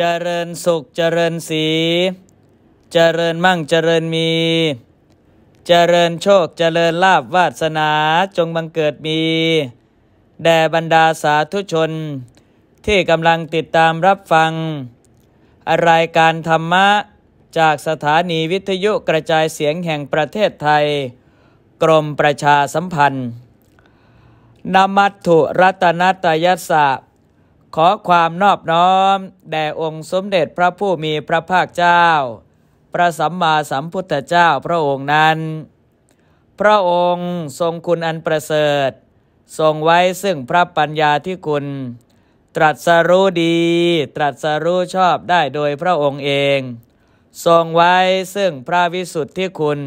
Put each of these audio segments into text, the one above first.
เจริญสุขเจริญสีเจริญมั่งเจริญมี เจริญโชคเจริญลาบวาสนาจงบังเกิดมี แด่บรรดาสาธุชน ที่กำลังติดตามรับฟังรายการธรรมะจากสถานีวิทยุกระจายเสียงแห่งประเทศไทย กรมประชาสัมพันธ์นามัตถุรัตนตยัสสะขอความนอบน้อมแด่องค์สมเด็จพระผู้มีพระภาคเจ้า พระสัมมาสัมพุทธเจ้าพระองค์นั้น พระองค์ทรงคุณอันประเสริฐ ทรงไว้ซึ่งพระปัญญาที่คุณ ตรัสรู้ดี ตรัสรู้ชอบได้โดยพระองค์เอง ทรงไว้ซึ่งพระวิสุทธิคุณ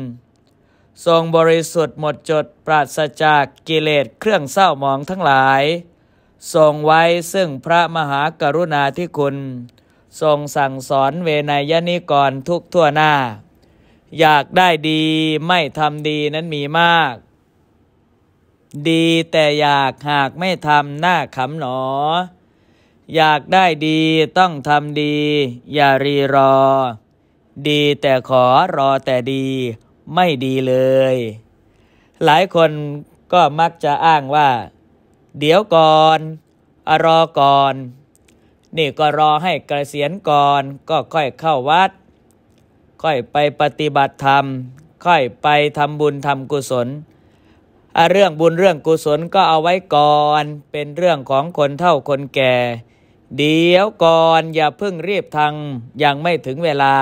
ทรงบริสุทธิ์หมดจดปราศจากกิเลสเครื่องเศร้าหมองทั้งหลายทรงไว้ซึ่งพระมหากรุณาธิคุณ ทรงสั่งสอนเวนยนิกรทุกทั่วหน้า อยากได้ดีไม่ทำดีนั้นมีมาก ดีแต่อยากหากไม่ทำหน้าขำหนอ อยากได้ดีต้องทำดี อย่ารีรอ ดีแต่ขอรอแต่ดีไม่ดีเลย หลายคนก็มักจะอ้างว่าเดี๋ยวก่อน อรอก่อน นี่ก็รอให้กเกษียณก่อน ก็ค่อยเข้าวัด ค่อยไปปฏิบัติธรรม ค่อยไปทำบุญทำกุศลเรื่องบุญเรื่องกุศลก็เอาไว้ก่อน เป็นเรื่องของคนเท่าคนแก่ เดี๋ยวก่อนอย่าเพิ่งรีบทางยังไม่ถึงเวลา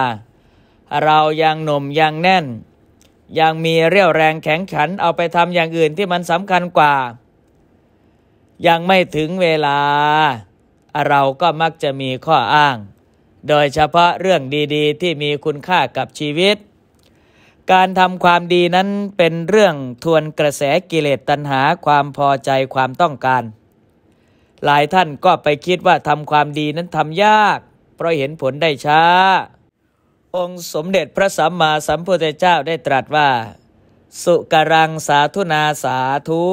เรายังหนุ่มยังแน่น ยังมีเรี่ยวแรงแข็งขันเอาไปทำอย่างอื่นที่มันสำคัญกว่ายังไม่ถึงเวลา เราก็มักจะมีข้ออ้าง โดยเฉพาะเรื่องดีๆที่มีคุณค่ากับชีวิต การทำความดีนั้นเป็นเรื่องทวนกระแสกิเลสตัณหาความพอใจความต้องการ หลายท่านก็ไปคิดว่าทำความดีนั้นทำยาก เพราะเห็นผลได้ช้า องค์สมเด็จพระสัมมาสัมพุทธเจ้าได้ตรัสว่า สุกรังสาธุนาสาธุ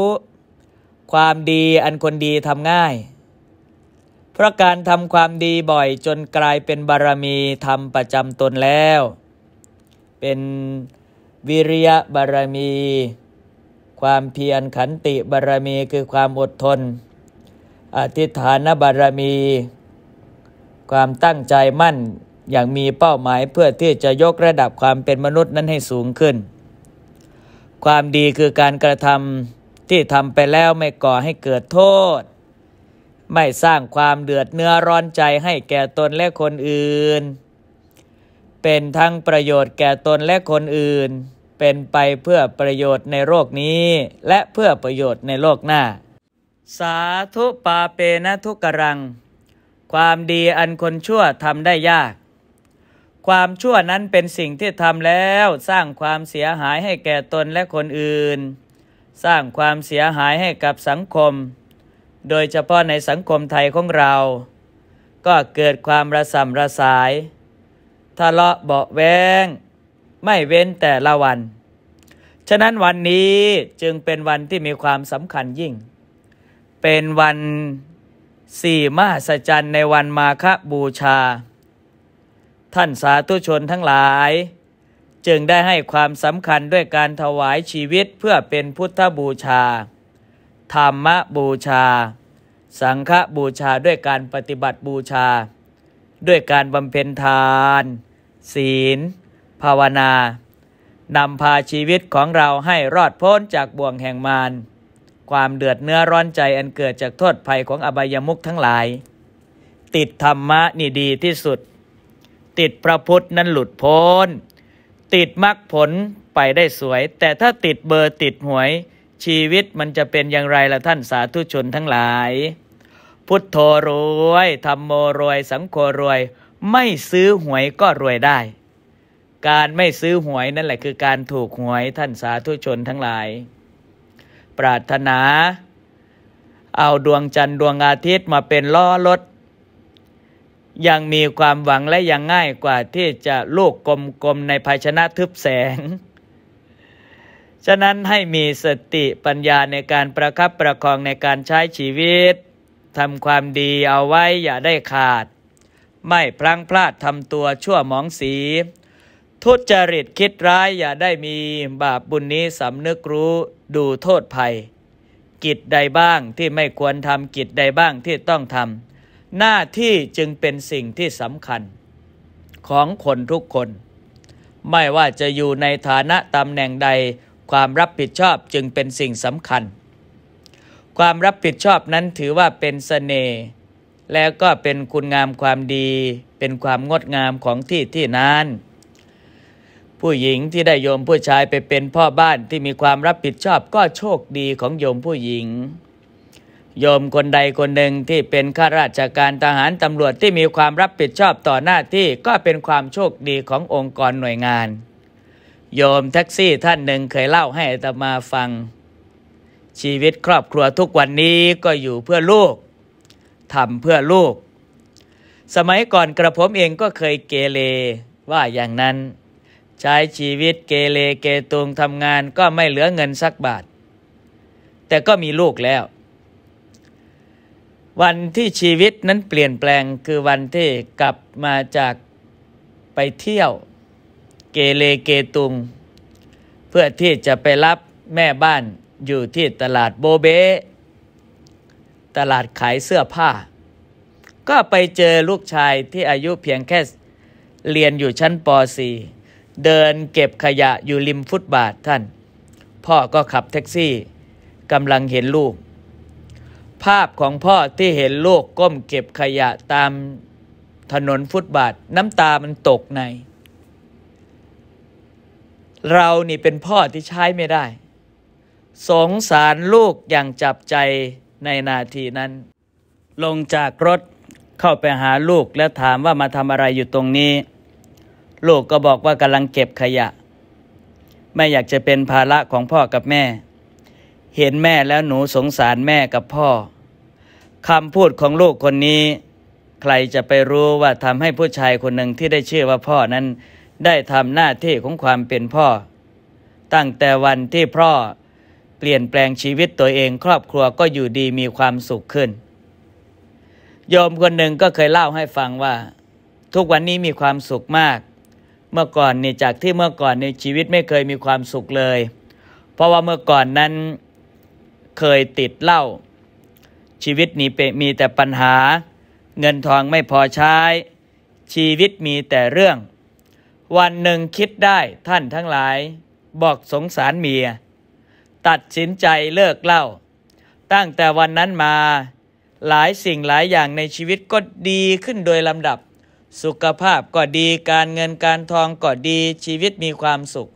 ความดีอันคนดีทำง่าย เพราะการทำความดีบ่อยจนกลายเป็นบารมีทำประจำตนแล้ว เป็นวิริยะบารมี ความเพียรขันติบารมีคือความอดทน อธิฐานบารมี ความตั้งใจมั่นอย่างมีเป้าหมายเพื่อที่จะยกระดับความเป็นมนุษย์นั้นให้สูงขึ้น ความดีคือการกระทำที่ทำไปแล้วไม่ก่อให้เกิดโทษ ไม่สร้างความเดือดเนื้อร้อนใจให้แก่ตนและคนอื่น เป็นทั้งประโยชน์แก่ตนและคนอื่น เป็นไปเพื่อประโยชน์ในโลกนี้ และเพื่อประโยชน์ในโลกหน้า สาธุปาเปนะทุกรัง ความดีอันคนชั่วทำได้ยาก ความชั่วนั้นเป็นสิ่งที่ทำแล้วสร้างความเสียหายให้แก่ตนและคนอื่นสร้างความเสียหายให้กับสังคม โดยเฉพาะในสังคมไทยของเรา ก็เกิดความระสำระสาย ทะเลาะเบาแวงไม่เว้นแต่ละวัน ฉะนั้นวันนี้จึงเป็นวันที่มีความสำคัญยิ่ง เป็นวันสี่มหัศจรรย์ในวันมาฆบูชา ท่านสาธุชนทั้งหลายจึงได้ให้ความสำคัญด้วยการถวายชีวิตเพื่อเป็นพุทธบูชา ธรรมบูชา สังฆบูชาด้วยการปฏิบัติบูชา ด้วยการบำเพ็ญทาน ศีล ภาวนา นำพาชีวิตของเราให้รอดพ้นจากบ่วงแห่งมาร ความเดือดเนื้อร้อนใจอันเกิดจากโทษภัยของอบายมุขทั้งหลาย ติดธรรมะนี่ดีที่สุด ติดพระพุทธนั้นหลุดพ้นติดมรรคผลไปได้สวยแต่ถ้าติดเบอร์ติดหวยชีวิตมันจะเป็นอย่างไรล่ะท่านสาธุชนทั้งหลาย พุทโธรวยธรรมโมรวย สังโฆรวยไม่ซื้อหวยก็รวยได้ การไม่ซื้อหวยนั่นแหละคือ การถูกหวยท่านสาธุชนทั้งหลาย ปรารถนา เอาดวงจันทร์ดวงอาทิตย์มาเป็นล้อรถยังมีความหวังและยังง่ายกว่าที่จะลูกกลมๆ ในภาชนะทึบแสง ฉะนั้นให้มีสติปัญญาในการประคับประคองในการใช้ชีวิต ทำความดีเอาไว้อย่าได้ขาด ไม่พลั้งพลาด ทำตัวชั่วหมองสี ทุจริตคิดร้ายอย่าได้มีบาปบุญนี้สำนึกรู้ดูโทษภัย กิจใดบ้างที่ไม่ควรทำ กิจใดบ้างที่ต้องทำหน้าที่จึงเป็นสิ่งที่สำคัญ ของคนทุกคน ไม่ว่าจะอยู่ในฐานะตำแหน่งใดความรับผิดชอบจึงเป็นสิ่งสำคัญ ความรับผิดชอบนั้นถือว่าเป็นสเสน่ห์แล้วก็เป็นคุณงามความดี เป็นความงดงามของที่ที่นั้นผู้หญิงที่ได้โยมผู้ชายไปเป็นพ่อบ้านที่มีความรับผิดชอบก็โชคดีของโยมผู้หญิงโยมคนใดคนหนึ่งที่เป็นข้าราชการทหารตำรวจที่มีความรับผิดชอบต่อหน้าที่ก็เป็นความโชคดีขององค์กรหน่วยงาน โยมแท็กซี่ท่านหนึ่งเคยเล่าให้ตมาฟัง ชีวิตครอบครัวทุกวันนี้ก็อยู่เพื่อลูกทำเพื่อลูก สมัยก่อนกระผมเองก็เคยเกเรว่าอย่างนั้น ใช้ชีวิตเกเรเกตุงทำงานก็ไม่เหลือเงินสักบาท แต่ก็มีลูกแล้ววันที่ชีวิตนั้นเปลี่ยนแปลงคือวันที่กลับมาจากไปเที่ยวเกเลเกตุง เพื่อที่จะไปรับแม่บ้านอยู่ที่ตลาดโบเบ ตลาดขายเสื้อผ้า ก็ไปเจอลูกชายที่อายุเพียงแค่เรียนอยู่ชั้นป .4 เดินเก็บขยะอยู่ริมฟุตบาทท่าน พ่อก็ขับแท็กซี่กำลังเห็นลูกภาพของพ่อที่เห็น ลูกก้มเก็บขยะตามถนนฟุตบาทน้ำตามันตกใน เรานี่เป็นพ่อที่ใช้ไม่ได้ สงสารลูกอย่างจับใจในนาทีนั้น ลงจากรถเข้าไปหาลูกแล้วถามว่ามาทำอะไรอยู่ตรงนี้ ลูกก็บอกว่ากำลังเก็บขยะ ไม่อยากจะเป็นภาระของพ่อกับแม่ เห็นแม่แล้วหนูสงสารแม่กับพ่อคำพูดของลูกคนนี้ ใครจะไปรู้ว่าทำให้ผู้ชายคนหนึ่งที่ได้ชื่อว่าพ่อนั้นได้ทำหน้าที่ของความเป็นพ่อ ตั้งแต่วันที่พ่อเปลี่ยนแปลงชีวิตตัวเองครอบครัวก็อยู่ดีมีความสุขขึ้นโยมคนหนึ่งก็เคยเล่าให้ฟังว่า ทุกวันนี้มีความสุขมาก เมื่อก่อนเนี่ยจากที่เมื่อก่อนในชีวิตไม่เคยมีความสุขเลย เพราะว่าเมื่อก่อนนั้นเคยติดเหล้าชีวิตนี้เปมีแต่ปัญหา เงินทองไม่พอใช้ ชีวิตมีแต่เรื่อง วันหนึ่งคิดได้ท่านทั้งหลาย บอกสงสารเมีย ตัดสินใจเลิกเล่า ตั้งแต่วันนั้นมา หลายสิ่งหลายอย่างในชีวิตก็ดีขึ้นโดยลำดับ สุขภาพก็ดีการเงินการทองก็ดีชีวิตมีความสุข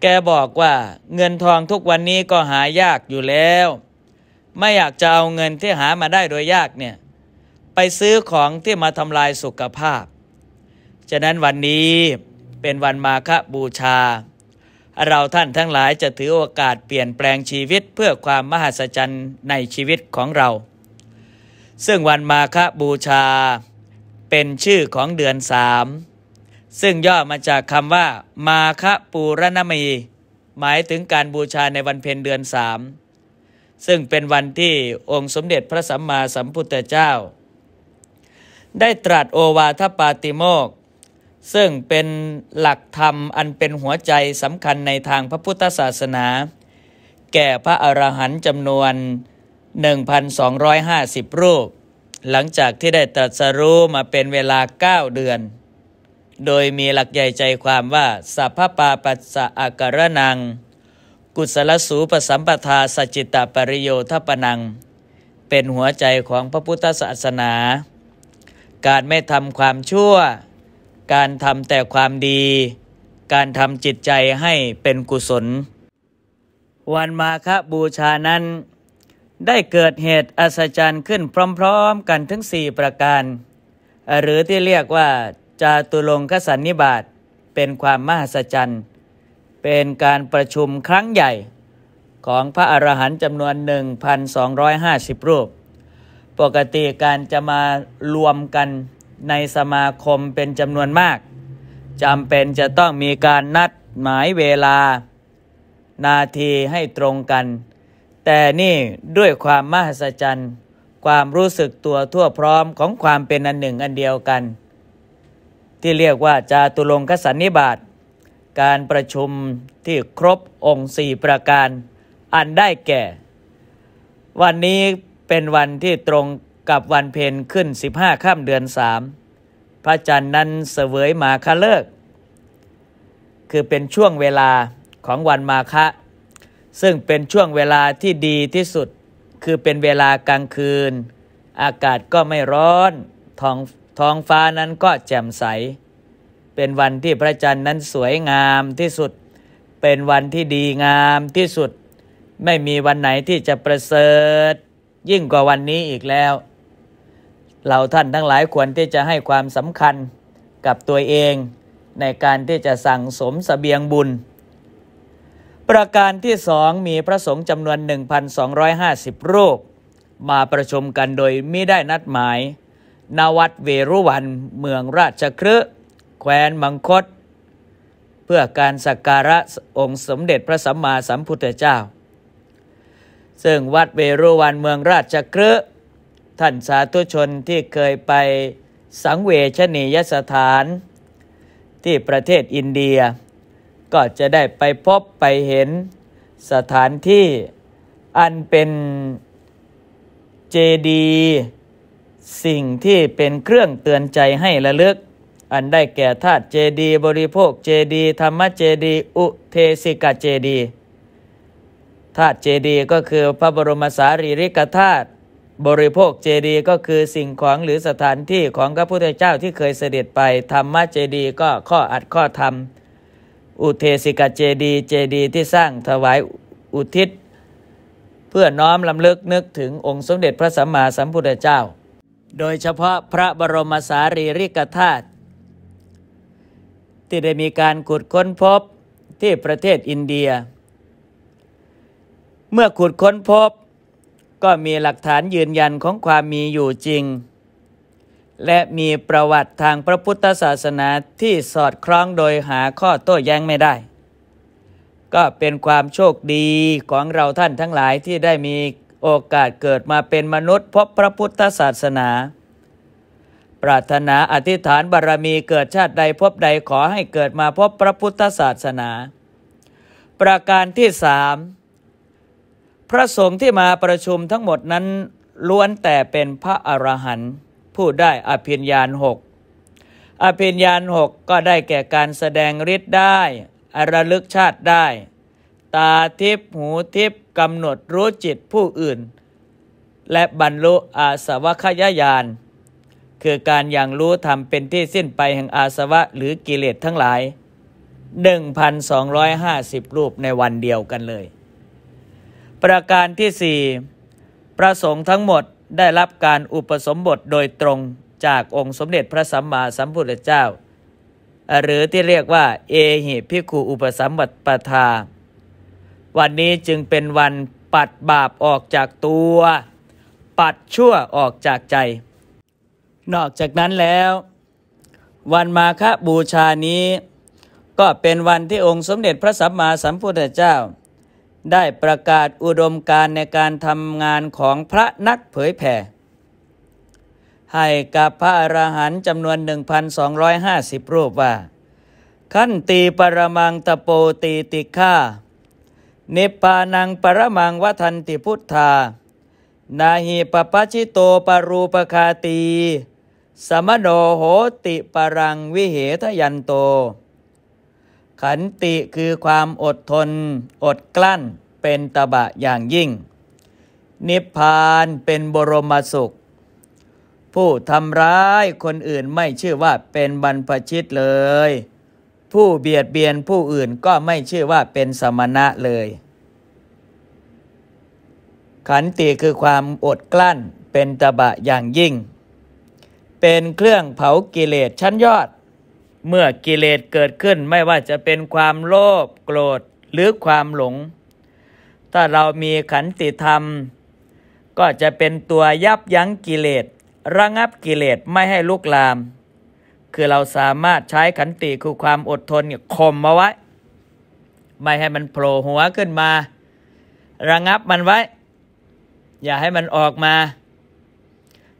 แกบอกว่าเงินทองทุกวันนี้ก็หายากอยู่แล้วไม่อยากจะเอาเงินที่หามาได้โดยยากเนี่ยไปซื้อของที่มาทำลายสุขภาพ ฉะนั้นวันนี้เป็นวันมาฆบูชา เราท่านทั้งหลายจะถือโอกาสเปลี่ยนแปลงชีวิตเพื่อความมหัศจรรย์ในชีวิตของเรา ซึ่งวันมาฆบูชา เป็นชื่อของเดือนสามซึ่งย่อมาจากคำว่า มาฆปูรณมีหมายถึงการบูชาในวันเพ็ญเดือนสามซึ่งเป็นวันที่องค์สมเด็จพระสัมมาสัมพุทธเจ้า ได้ตรัสโอวาทปาติโมก ซึ่งเป็นหลักธรรมอันเป็นหัวใจสำคัญในทางพระพุทธศาสนา แก่พระอรหันต์จำนวน 1,250 รูป หลังจากที่ได้ตรัสรู้มาเป็นเวลา 9 เดือน โดยมีหลักใหญ่ใจความว่าสัพพปาปัสสะอาการนังกุศลสูปสัมปทาสจิตตปริโยทปนัง เป็นหัวใจของพระพุทธศาสนา การไม่ทำความชั่ว การทำแต่ความดี การทำจิตใจให้เป็นกุศล วันมาคบูชานั้น ได้เกิดเหตุอัศจรรย์ขึ้นพร้อมๆกันทั้งสี่ประการ หรือที่เรียกว่าจาตุลงคสันนิบาตเป็นความมหัศจรรย์เป็นการประชุมครั้งใหญ่ของพระอรหันต์จำนวน 1,250 รูป ปกติการจะมารวมกันในสมาคมเป็นจำนวนมาก จำเป็นจะต้องมีการนัดหมายเวลา นาทีให้ตรงกัน แต่นี่ด้วยความมหัศจรรย์ ความรู้สึกตัวทั่วพร้อมของความเป็นอันหนึ่งอันเดียวกัน ที่เรียกว่าจาตุลงคสันนิบาตการประชุมที่ครบองค์สี่ประการอันได้แก่ วันนี้เป็นวันที่ตรงกับวันเพ็ญขึ้น 15 ข้ามเดือนสามพระจันทร์นั้นเสวยมาคาเลิก คือเป็นช่วงเวลาของวันมาคะซึ่งเป็นช่วงเวลาที่ดีที่สุด คือเป็นเวลากลางคืน อากาศก็ไม่ร้อนท้องท้องฟ้านั้นก็แจ่มใสเป็นวันที่พระจันทร์นั้นสวยงามที่สุด เป็นวันที่ดีงามที่สุด ไม่มีวันไหนที่จะประเสริฐยิ่งกว่าวันนี้อีกแล้ว เราท่านทั้งหลายควรที่จะให้ความสำคัญกับตัวเองในการที่จะสั่ง สมสเสบียงบุญ ประการที่สองมีพระสงฆ์จำนวน 1,250 รูป มาประชุมกันโดยไม่ได้นัดหมาย ณ วัดเวรุวันเมืองราชครืแคว้นมังคต เพื่อการสักการะองค์สมเด็จพระสัมมาสัมพุทธเจ้า ซึ่งวัดเวรุวันเมืองราชกฤท่านสาธุชนที่เคยไปสังเวชนียสถานที่ประเทศอินเดีย ก็จะได้ไปพบไปเห็นสถานที่อันเป็นเจดี สิ่งที่เป็นเครื่องเตือนใจให้ระลึกอันได้แก่ธาตุเจดีบริโภคเจดีธรรมเจดีอุเทสิกเจดีธาตุเจดีก็คือพระบรมสารีริกธาตุบริโภคเจดีก็คือสิ่งของหรือสถานที่ของพระพุทธเจ้าที่เคยเสด็จไปธรรมเจดีก็ข้ออัดข้อธรรม อุเทสิกเจดีเจดีที่สร้างถวายอุทิศ เพื่อน้อมลำลึกนึกถึงองค์สมเด็จพระสัมมาสัมพุทธเจ้า โดยเฉพาะพระบรมสารีริกธาตุที่ได้มีการขุดค้นพบที่ประเทศอินเดีย เมื่อขุดค้นพบ ก็มีหลักฐานยืนยันของความมีอยู่จริง และมีประวัติทางพระพุทธศาสนาที่สอดคล้องโดยหาข้อโต้แย้งไม่ได้ ก็เป็นความโชคดีของเราท่านทั้งหลายที่ได้มีโอกาสเกิดมาเป็นมนุษย์พบพระพุทธศาสนาปรารถนาอธิษฐานบารรมีเกิดชาติใดพบใดขอให้เกิดมาพบพระพุทธศาสนา ประการที่สามพระสงฆ์ที่มาประชุมทั้งหมดนั้นล้วนแต่เป็นพระอรหันต์ผู้ได้อภิญญาณหกอภิญญาณหกก็ได้แก่การแสดงฤทธิ์ได้อระลึกชาติได้ ตาทิพหูทิพกำหนดรู้จิตผู้อื่น และบรรลุอาสวัคยยานคือการอย่างรู้ธรรมเป็นที่สิ้นไปแห่งอาสวะหรือกิเลสทั้งหลาย 1,250 รูปในวันเดียวกันเลย ประการที่ 4 ประสงค์ทั้งหมดได้รับการอุปสมบทโดยตรงจากองค์สมเด็จพระสัมมาสัมพุทธเจ้า หรือที่เรียกว่าเอหิพิคุอุปสัมบปรปทา วันนี้จึงเป็นวันปัดบาปออกจากตัว ปัดชั่วออกจากใจนอกจากนั้นแล้ววันมาฆบูชานี้ก็เป็นวันที่องค์สมเด็จพระสัมมาสัมพุทธเจ้า ได้ประกาศอุดมการในการทำงานของพระนักเผยแผ่ ให้กับพระอรหันต์จำนวน 1,250 รูปว่า ขันตีปรมังตโปตีติฆาเนปานังปรมังวัทันติพุทธา นาหิปปัชิโตปรูปคาตีสมโนโหติปรังวิเหทยันโต ขันติคือความอดทน อดกลั้นเป็นตบะอย่างยิ่ง นิพพานเป็นบรมสุข ผู้ทำร้ายคนอื่นไม่ชื่อว่าเป็นบรรพชิตเลย ผู้เบียดเบียนผู้อื่นก็ไม่ชื่อว่าเป็นสมณะเลย ขันติคือความอดกลั้นเป็นตบะอย่างยิ่งเป็นเครื่องเผากิเลสชั้นยอด เมื่อกิเลสเกิดขึ้นไม่ว่าจะเป็นความโลภโกรธหรือความหลง ถ้าเรามีขันติธรรม ก็จะเป็นตัวยับยั้งกิเลสระงับกิเลสไม่ให้ลุกลาม คือเราสามารถใช้ขันติคือความอดทนข่มมาไว้ไม่ให้มันโผล่หัวขึ้นมา ระงับมันไว้ อย่าให้มันออกมา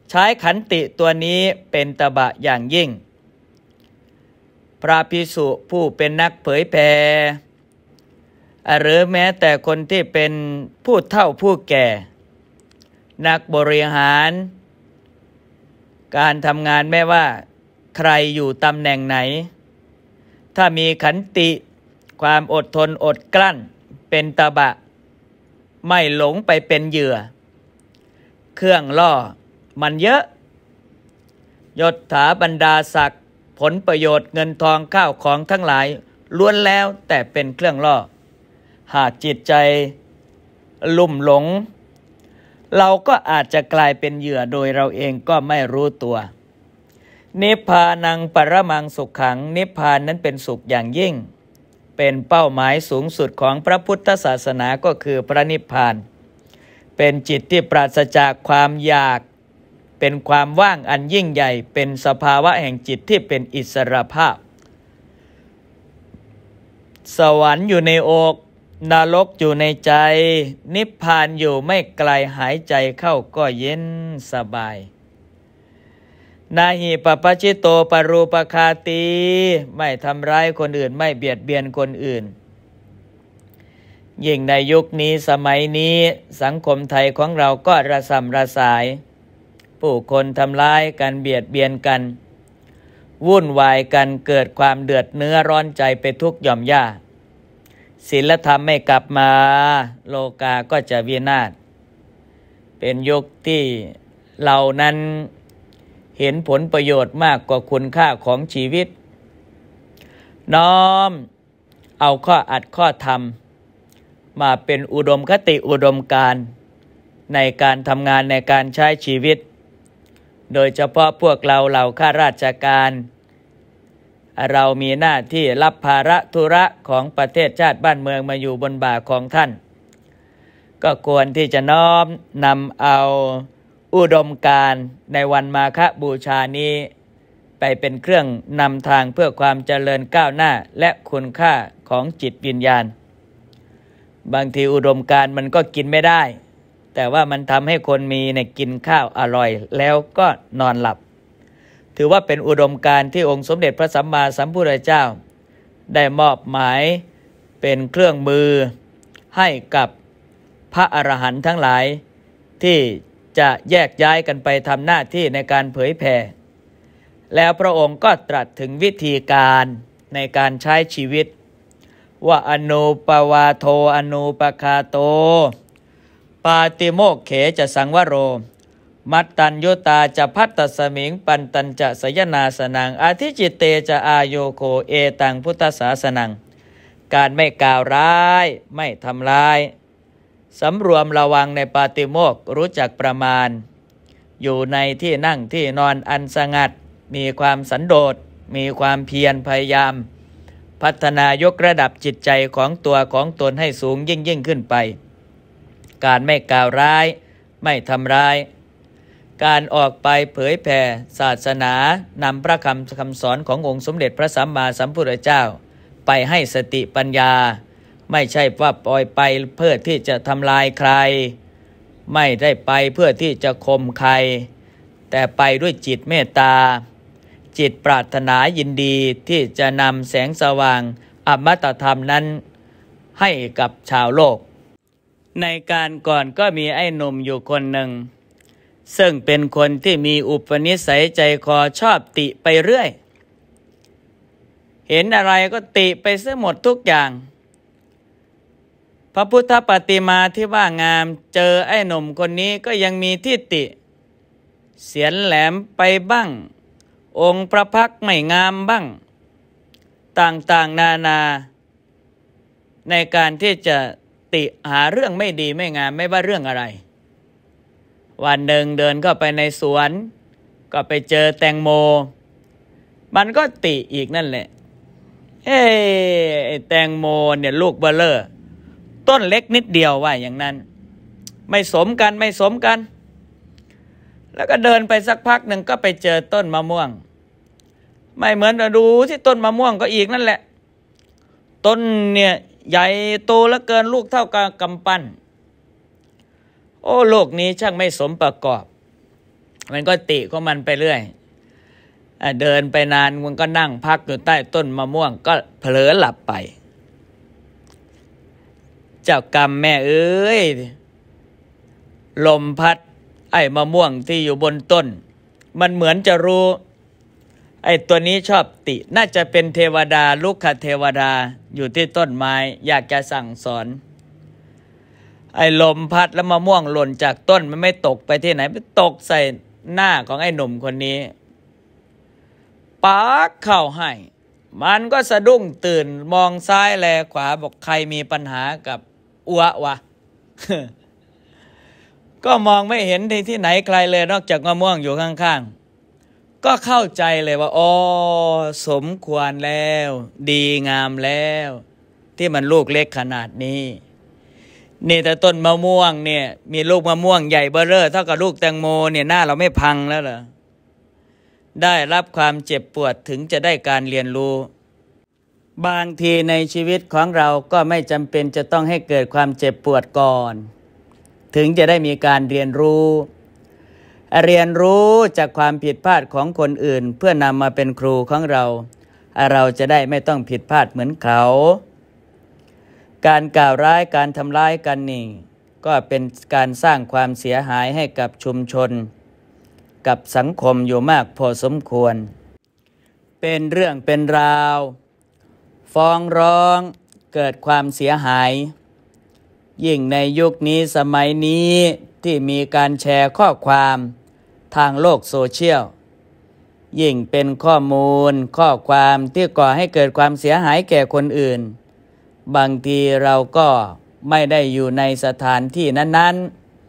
ใช้ขันติตัวนี้เป็นตบะอย่างยิ่ง พระภิสุผู้เป็นนักเผยแผ่หรือแม้แต่คนที่เป็นผู้เฒ่าผู้แก่ นักบริหาร การทำงานแม้ว่า ใครอยู่ตำแหน่งไหน ถ้ามีขันติความอดทนอดกลั้นเป็นตบะ ไม่หลงไปเป็นเหยื่อ เครื่องล่อมันเยอะยศถาบรรดาศักดิ์ ผลประโยชน์เงินทองข้าวของ ทั้งหลายล้วนแล้วแต่เป็นเครื่องล่อ หากจิตใจ ลุ่มหลง เราก็อาจจะกลายเป็นเหยื่อโดยเราเองก็ไม่รู้ตัว นิพพานังปรมังสุขขังนิพพานนั้นเป็นสุขอย่างยิ่ง เป็นเป้าหมายสูงสุดของพระพุทธศาสนาก็คือพระนิพพาน เป็นจิตที่ปราศจากความอยากเป็นความว่างอันยิ่งใหญ่เป็นสภาวะแห่งจิตที่เป็นอิสรภาพ สวรรค์อยู่ในอกนรกอยู่ในใจ นิพพานอยู่ไม่ไกลหายใจเข้าก็เย็นสบายนาหิปปชิโตปรูปคาตีไม่ทำร้ายคนอื่นไม่เบียดเบียนคนอื่น ยิ่งในยุคนี้สมัยนี้สังคมไทยของเราก็ระสำระสายผู้คนทำร้ายกันเบียดเบียนกัน วุ่นวายกันเกิดความเดือดเนื้อร้อนใจไปทุกหย่อมย่าศีลธรรมไม่กลับมา โลกาก็จะวินาศเป็นยุคที่เรานั้นเห็นผลประโยชน์มากกว่าคุณค่าของชีวิต น้อมเอาข้ออัดข้อธรรม มาเป็นอุดมคติอุดมการในการทำงานในการใช้ชีวิตโดยเฉพาะพวกเราเหล่าข้าราชการ เรามีหน้าที่รับภาระธุระของประเทศชาติบ้านเมืองมาอยู่บนบ่าของท่าน ก็ควรที่จะน้อมนำเอาอุดมการในวันมาฆบูชานี้ ไปเป็นเครื่องนำทางเพื่อความเจริญก้าวหน้าและคุณค่าของจิตวิญญาณ บางทีอุดมการมันก็กินไม่ได้แต่ว่ามันทำให้คนมีเนี่ยกินข้าวอร่อยแล้วก็นอนหลับ ถือว่าเป็นอุดมการที่องค์สมเด็จพระสัมมาสัมพุทธเจ้า ได้มอบหมายเป็นเครื่องมือ ให้กับพระอรหันต์ทั้งหลาย ที่จะแยกย้ายกันไปทำหน้าที่ในการเผยแผ่ แล้วพระองค์ก็ตรัสถึงวิธีการในการใช้ชีวิตว่าอนุปวาโทอนุปคาโตปาติโมกเขจะสังวโรมัตตัญโยตาจะพัตตสมิงปันตัญจะสยนาสนัง อาทิจิตเตจะอายโยโคเอตังพุทธศาสนัง การไม่กล่าวร้ายไม่ทำร้ายสำรวมระวังในปาติโมกรู้จักประมาณ อยู่ในที่นั่งที่นอนอันสงัด มีความสันโดษมีความเพียรพยายาม พัฒนายกระดับจิตใจของตัวของตนให้สูงยิ่งยิ่งขึ้นไปการไม่กล่าวร้ายไม่ทำร้าย การออกไปเผยแผ่ศาสนานำพระคำคำสอนขององค์สมเด็จพระสัมมาสัมพุทธเจ้า ไปให้สติปัญญา ไม่ใช่ว่าปล่อยไปเพื่อที่จะทำลายใคร ไม่ได้ไปเพื่อที่จะข่มใคร แต่ไปด้วยจิตเมตตา จิตปรารถนายินดีที่จะนำแสงสว่างอมตะธรรมนั้น ให้กับชาวโลกในการก่อนก็มีไอ้หนุ่มอยู่คนหนึ่ง ซึ่งเป็นคนที่มีอุปนิสัยใจคอชอบติไปเรื่อย เห็นอะไรก็ติไปเสียหมดทุกอย่าง พระพุทธปฏิมาที่ว่างามเจอไอ้หนุ่มคนนี้ก็ยังมีที่ติ เสียนแหลมไปบ้าง องค์พระพักไม่งามบ้าง ต่างๆนานา ในการที่จะติหาเรื่องไม่ดีไม่งามไม่ว่าเรื่องอะไร วันหนึ่งเดินก็ไปในสวน ก็ไปเจอแตงโม มันก็ติอีกนั่นแหละเอ้แตงโมเนี่ยลูกเบลเลอร์ต้นเล็กนิดเดียวว่าอย่างนั้น ไม่สมกันไม่สมกัน แล้วก็เดินไปสักพักหนึ่งก็ไปเจอต้นมะม่วง ไม่เหมือนเราดูที่ต้นมะม่วงก็อีกนั่นแหละ ต้นเนี่ยใหญ่โตและเกินลูกเท่ากับกำปั้น โอ้โลกนี้ช่างไม่สมประกอบ มันก็ติของมันไปเรื่อย เดินไปนานมันก็นั่งพักอยู่ใต้ต้นมะม่วงก็เผลอหลับไป เจ้ากรรมแม่ เอ้ย ลมพัดไอ้มะม่วงที่อยู่บนต้น มันเหมือนจะรู้ไอ้ตัวนี้ชอบติ น่าจะเป็นเทวดาลูกคเทวดาอยู่ที่ต้นไม้ อยากจะสั่งสอน ไอ้ลมพัดแล้วมะม่วงหล่นจากต้น มันไม่ตกไปที่ไหนไนตกใส่หน้าของไอ้หนุ่มคนนี้ปากเข่าให้ มันก็สะดุ้งตื่นมองซ้ายแลขวาบอกใครมีปัญหากับอ้ววะ ก็มองไม่เห็นที่ที่ไหนใครเลย นอกจากมะม่วงอยู่ข้างๆก็เข้าใจเลยว่าอ๋อสมควรแล้ว ดีงามแล้ว ที่มันลูกเล็กขนาดนี้ นี่แต่ต้นมะม่วงเนี่ยมีลูกมะม่วงใหญ่เบ้อเร่อเท่ากับลูกแตงโม เนี่ยหน้าเราไม่พังแล้วเหรอได้รับความเจ็บปวดถึงจะได้การเรียนรู้ บางทีในชีวิตของเราก็ไม่จำเป็นจะต้องให้เกิดความเจ็บปวดก่อน ถึงจะได้มีการเรียนรู้เรียนรู้จากความผิดพลาดของคนอื่น เพื่อนำมาเป็นครูของเรา เราจะได้ไม่ต้องผิดพลาดเหมือนเขา การกล่าวร้ายการทำร้ายกันนี่ ก็เป็นการสร้างความเสียหายให้กับชุมชน กับสังคมอยู่มากพอสมควร เป็นเรื่องเป็นราว ฟ้องร้องเกิดความเสียหาย ยิ่งในยุคนี้สมัยนี้ที่มีการแชร์ข้อความทางโลกโซเชียลยิ่งเป็นข้อมูลข้อความที่ก่อให้เกิดความเสียหายแก่คนอื่น บางทีเราก็ไม่ได้อยู่ในสถานที่นั้น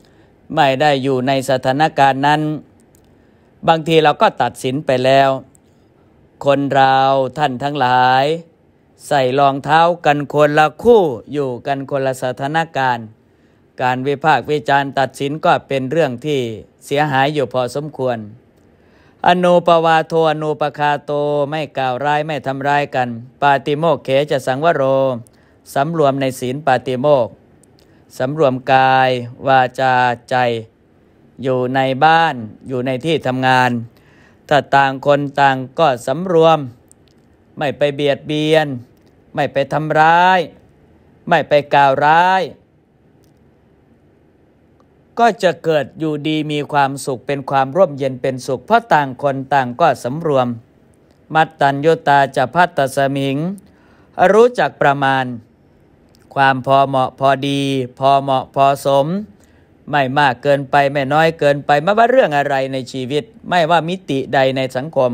ๆ ไม่ได้อยู่ในสถานการณ์นั้น บางทีเราก็ตัดสินไปแล้ว คนเราท่านทั้งหลาย ใส่รองเท้ากันคนละคู่อยู่กันคนละสถานการณ์การวิพากษ์วิจารณ์ตัดสินก็เป็นเรื่องที่เสียหายอยู่พอสมควรอนุปวาโทอนุปคาโตไม่กล่าวร้ายไม่ทำร้ายกัน ปาติโมกเขจะสังวโรสำรวมในศีลปาติโมกสำรวมกายวาจาใจ อยู่ในบ้านอยู่ในที่ทำงาน ถ้าต่างคนต่างก็สำรวม ไม่ไปเบียดเบียนไม่ไปทำร้าย ไม่ไปกล่าวร้ายก็จะเกิดอยู่ดีมีความสุขเป็นความร่มเย็นเป็นสุขเพราะต่างคนต่างก็สำรวม มัตตัญญตาจะพัตสมิง รู้จักประมาณ ความพอเหมาะพอดี พอเหมาะพอสม ไม่มากเกินไป ไม่น้อยเกินไปไม่ว่าเรื่องอะไรในชีวิตไม่ว่ามิติใดในสังคม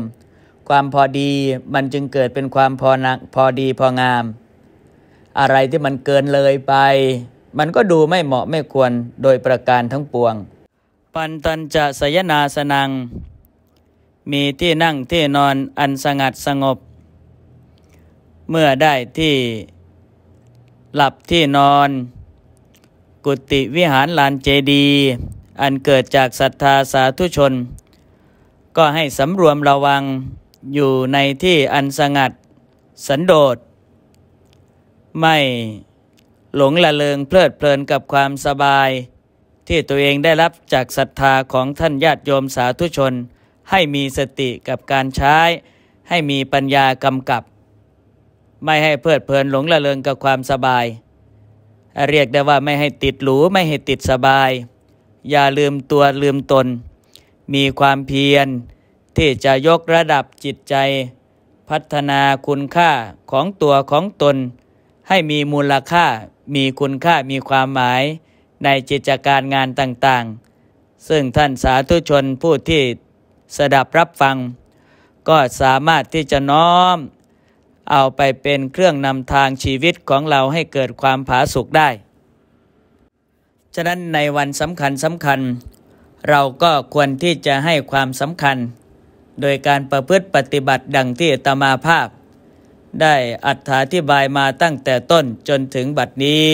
ความพอดีมันจึงเกิดเป็นความพอนักพอดีพองาม อะไรที่มันเกินเลยไปมันก็ดูไม่เหมาะไม่ควรโดยประการทั้งปวง ปันตันจะสยนาสนัง มีที่นั่งที่นอนอันสงัดสงบ เมื่อได้ที่หลับที่นอน กุฏิวิหารลานเจดี อันเกิดจากศรัทธาสาธุชน ก็ให้สำรวมระวังอยู่ในที่อันสงัดสันโดษ ไม่หลงละเลงเพลิดเพลินกับความสบาย ที่ตัวเองได้รับจากศรัทธาของท่านญาติโยมสาธุชนให้มีสติกับการใช้ ให้มีปัญญากำกับ ไม่ให้เพลิดเพลินหลงละเลงกับความสบาย เรียกได้ว่าไม่ให้ติดหรู ไม่ให้ติดสบาย อย่าลืมตัวลืมตน มีความเพียร ที่จะยกระดับจิตใจ พัฒนาคุณค่าของตัวของตน ให้มีมูลค่ามีคุณค่ามีความหมายในจิจการงานต่างๆ ซึ่งท่านสาธุชนผู้ที่สดับรับฟัง ก็สามารถที่จะน้อมเอาไปเป็นเครื่องนำทางชีวิตของเราให้เกิดความผาสุกได้ ฉะนั้นในวันสำคัญสำคัญ เราก็ควรที่จะให้ความสำคัญ โดยการประพฤติปฏิบัติดังที่ตมาภาพได้อัธาธิบายมาตั้งแต่ต้นจนถึงบัดนี้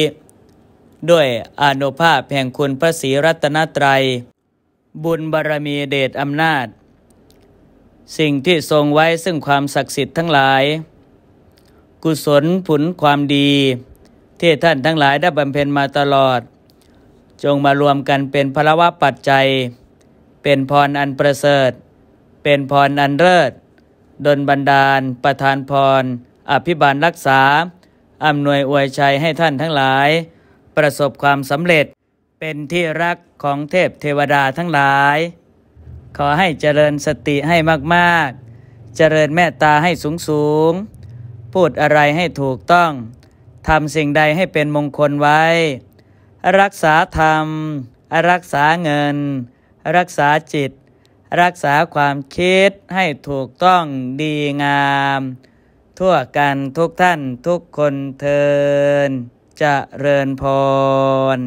ด้วยอนุภาพแห่งคุณพระศรีรัตนตรัย บุญบารรมีเดชอำนาจ สิ่งที่ทรงไว้ซึ่งความศักดิ์สิทธิ์ทั้งหลาย กุศลผลความดีที่ท่านทั้งหลายได้บำเพ็ญมาตลอด จงมารวมกันเป็นพลวะปัจจัย เป็นพรอันประเสริฐ เป็นพรอันเลิศดลบันดาล ประทานพรอภิบาลรักษาอำนวยอวยชัยให้ท่านทั้งหลาย ประสบความสำเร็จเป็นที่รักของเทพเทวดาทั้งหลาย ขอให้เจริญสติให้มาก ๆ เจริญเมตตาให้สูงสูง พูดอะไรให้ถูกต้องทำสิ่งใดให้เป็นมงคลไว้ รักษาธรรมรักษาเงิน รักษาจิต รักษาความคิดให้ถูกต้องดีงามทั่วกันทุกท่านทุกคนเทิน จะเริญพร